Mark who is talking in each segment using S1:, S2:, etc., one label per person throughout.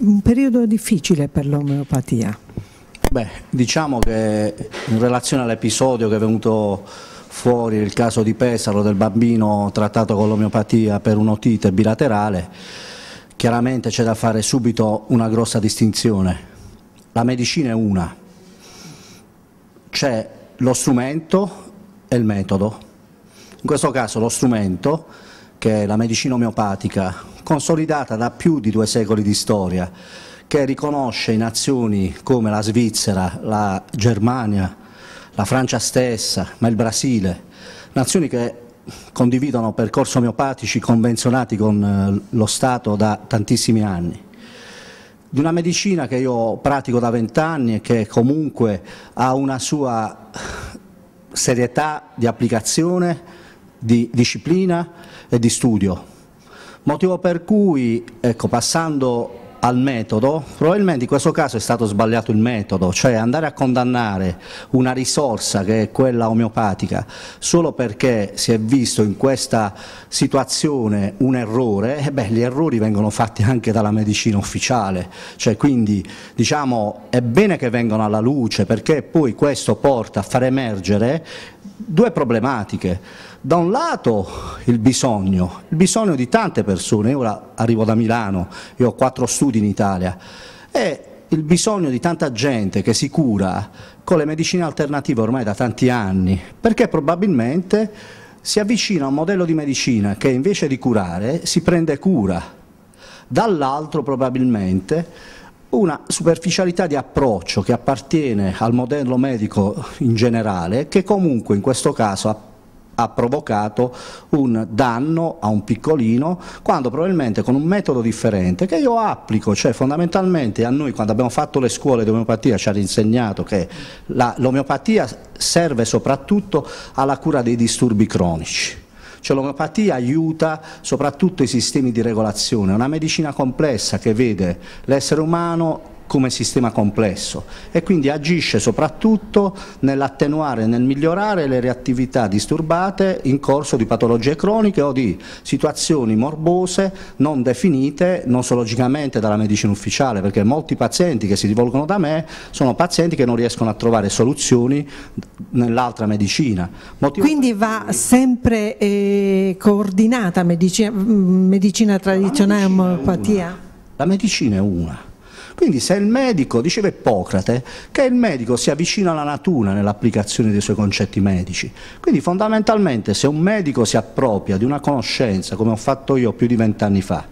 S1: un periodo difficile per l'omeopatia? Beh, diciamo che in relazione all'episodio che è venuto fuori, il caso di Pesaro del bambino trattato con l'omeopatia per un'otite bilaterale, chiaramente c'è da fare subito una grossa distinzione. La medicina è una, c'è lo strumento e il metodo. In questo caso lo strumento che è la medicina omeopatica, consolidata da più di due secoli di storia, che riconosce in azioni come la Svizzera, la Germania, la Francia stessa, ma il Brasile, nazioni che condividono percorsi omeopatici convenzionati con eh, lo Stato da tantissimi anni di una medicina che io pratico da vent'anni e che comunque ha una sua serietà di applicazione di disciplina e di studio. Motivo per cui, ecco, passando al metodo, probabilmente in questo caso è stato sbagliato il metodo, cioè andare a condannare una risorsa che è quella omeopatica solo perché si è visto in questa situazione un errore, e beh, gli errori vengono fatti anche dalla medicina ufficiale, cioè quindi diciamo è bene che vengano alla luce perché poi questo porta a far emergere due problematiche da un lato il bisogno, il bisogno di tante persone, io ora arrivo da Milano, io ho quattro studi in Italia, e il bisogno di tanta gente che si cura con le medicine alternative ormai da tanti anni, perché probabilmente si avvicina a un modello di medicina che invece di curare si prende cura, dall'altro probabilmente una superficialità di approccio che appartiene al modello medico in generale, che comunque in questo caso appartiene ha provocato un danno a un piccolino quando probabilmente con un metodo differente che io applico, cioè fondamentalmente a noi quando abbiamo fatto le scuole di omeopatia ci hanno insegnato che l'omeopatia serve soprattutto alla cura dei disturbi cronici. Cioè l'omeopatia aiuta soprattutto i sistemi di regolazione, è una medicina complessa che vede l'essere umano come sistema complesso e quindi agisce soprattutto nell'attenuare e nel migliorare le reattività disturbate in corso di patologie croniche o di situazioni morbose non definite nosologicamente dalla medicina ufficiale perché molti pazienti che si rivolgono da me sono pazienti che non riescono a trovare soluzioni nell'altra medicina. Motivo quindi va sempre eh, coordinata medicina, mm, medicina tradizionale e omeopatia? La medicina è una. Quindi se il medico, diceva Ippocrate, che il medico si avvicina alla natura nell'applicazione dei suoi concetti medici, quindi fondamentalmente se un medico si appropria di una conoscenza, come ho fatto io più di vent'anni fa,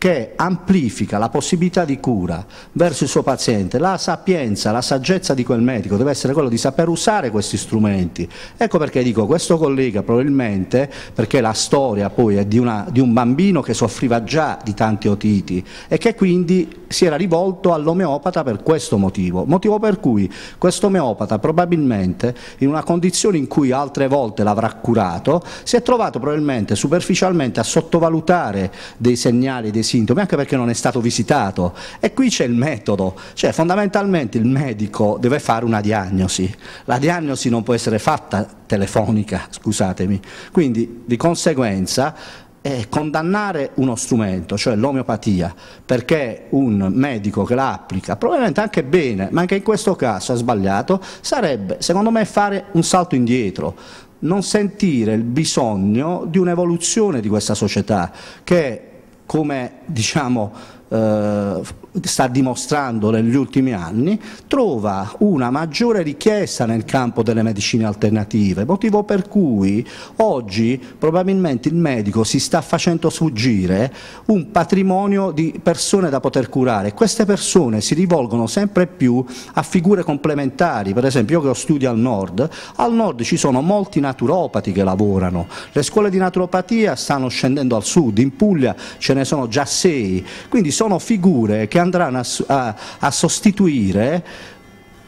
S1: che amplifica la possibilità di cura verso il suo paziente, la sapienza, la saggezza di quel medico deve essere quella di saper usare questi strumenti. Ecco perché dico, questo collega probabilmente, perché la storia poi è di, una, di un bambino che soffriva già di tanti otiti e che quindi si era rivolto all'omeopata per questo motivo, motivo per cui questo omeopata probabilmente in una condizione in cui altre volte l'avrà curato, si è trovato probabilmente superficialmente a sottovalutare dei segnali, dei sintomi, anche perché non è stato visitato. E qui c'è il metodo, cioè fondamentalmente il medico deve fare una diagnosi. La diagnosi non può essere fatta telefonica, scusatemi. Quindi di conseguenza è condannare uno strumento, cioè l'omeopatia, perché un medico che la applica, probabilmente anche bene, ma anche in questo caso ha sbagliato, sarebbe secondo me fare un salto indietro, non sentire il bisogno di un'evoluzione di questa società che come diciamo eh, sta dimostrando negli ultimi anni, trova una maggiore richiesta nel campo delle medicine alternative, motivo per cui oggi probabilmente il medico si sta facendo sfuggire un patrimonio di persone da poter curare. Queste persone si rivolgono sempre più a figure complementari, per esempio io che ho studi al nord, al nord ci sono molti naturopati che lavorano, le scuole di naturopatia stanno scendendo al sud, in Puglia ce ne sono già sei, quindi sono figure che andranno a, a, a sostituire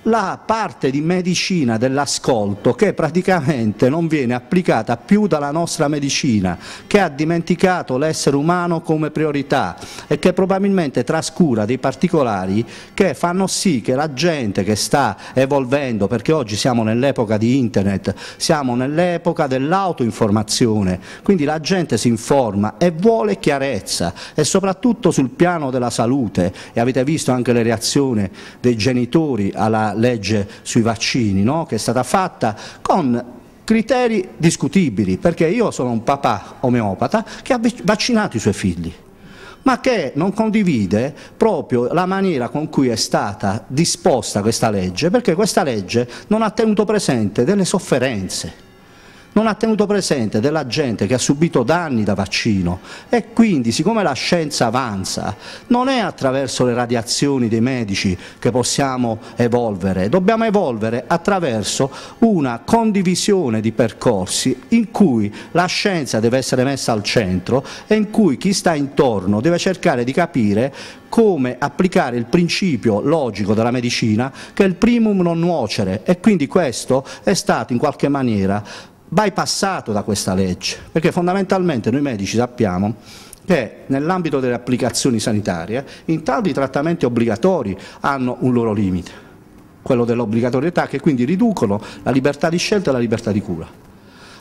S1: la parte di medicina dell'ascolto che praticamente non viene applicata più dalla nostra medicina, che ha dimenticato l'essere umano come priorità e che probabilmente trascura dei particolari che fanno sì che la gente che sta evolvendo, perché oggi siamo nell'epoca di internet, siamo nell'epoca dell'autoinformazione, quindi la gente si informa e vuole chiarezza e soprattutto sul piano della salute e avete visto anche le reazioni dei genitori alla legge sui vaccini no? che è stata fatta con criteri discutibili, perché io sono un papà omeopata che ha vaccinato i suoi figli ma che non condivide proprio la maniera con cui è stata disposta questa legge, perché questa legge non ha tenuto presente delle sofferenze non ha tenuto presente della gente che ha subito danni da vaccino e quindi siccome la scienza avanza non è attraverso le radiazioni dei medici che possiamo evolvere, dobbiamo evolvere attraverso una condivisione di percorsi in cui la scienza deve essere messa al centro e in cui chi sta intorno deve cercare di capire come applicare il principio logico della medicina che è il primum non nuocere e quindi questo è stato in qualche maniera bypassato da questa legge, perché fondamentalmente noi medici sappiamo che nell'ambito delle applicazioni sanitarie in tal trattamenti obbligatori hanno un loro limite, quello dell'obbligatorietà, che quindi riducono la libertà di scelta e la libertà di cura.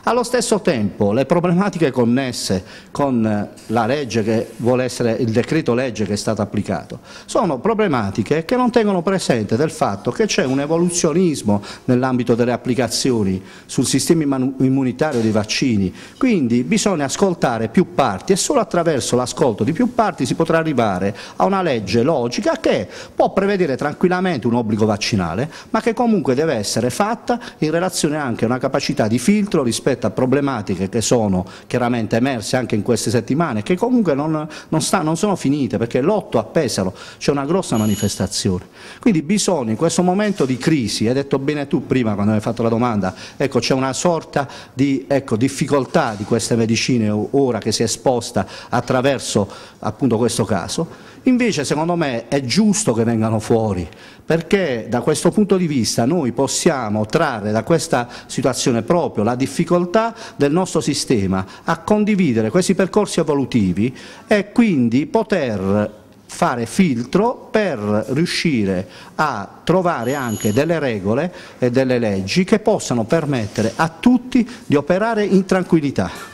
S1: Allo stesso tempo le problematiche connesse con eh, essere, il decreto legge che è stato applicato sono problematiche che non tengono presente del fatto che c'è un evoluzionismo nell'ambito delle applicazioni sul sistema immunitario dei vaccini, quindi bisogna ascoltare più parti e solo attraverso l'ascolto di più parti si potrà arrivare a una legge logica che può prevedere tranquillamente un obbligo vaccinale ma che comunque deve essere fatta in relazione anche a una capacità di filtro rispetto rispetto a problematiche che sono chiaramente emerse anche in queste settimane, che comunque non, non, sta, non sono finite, perché l'8 a Pesaro c'è una grossa manifestazione. Quindi bisogna in questo momento di crisi, hai detto bene tu prima quando hai fatto la domanda, ecco c'è una sorta di ecco, difficoltà di queste medicine ora che si è esposta attraverso appunto questo caso, invece secondo me è giusto che vengano fuori, perché da questo punto di vista noi possiamo trarre da questa situazione proprio la difficoltà difficoltà del nostro sistema a condividere questi percorsi evolutivi e quindi poter fare filtro per riuscire a trovare anche delle regole e delle leggi che possano permettere a tutti di operare in tranquillità.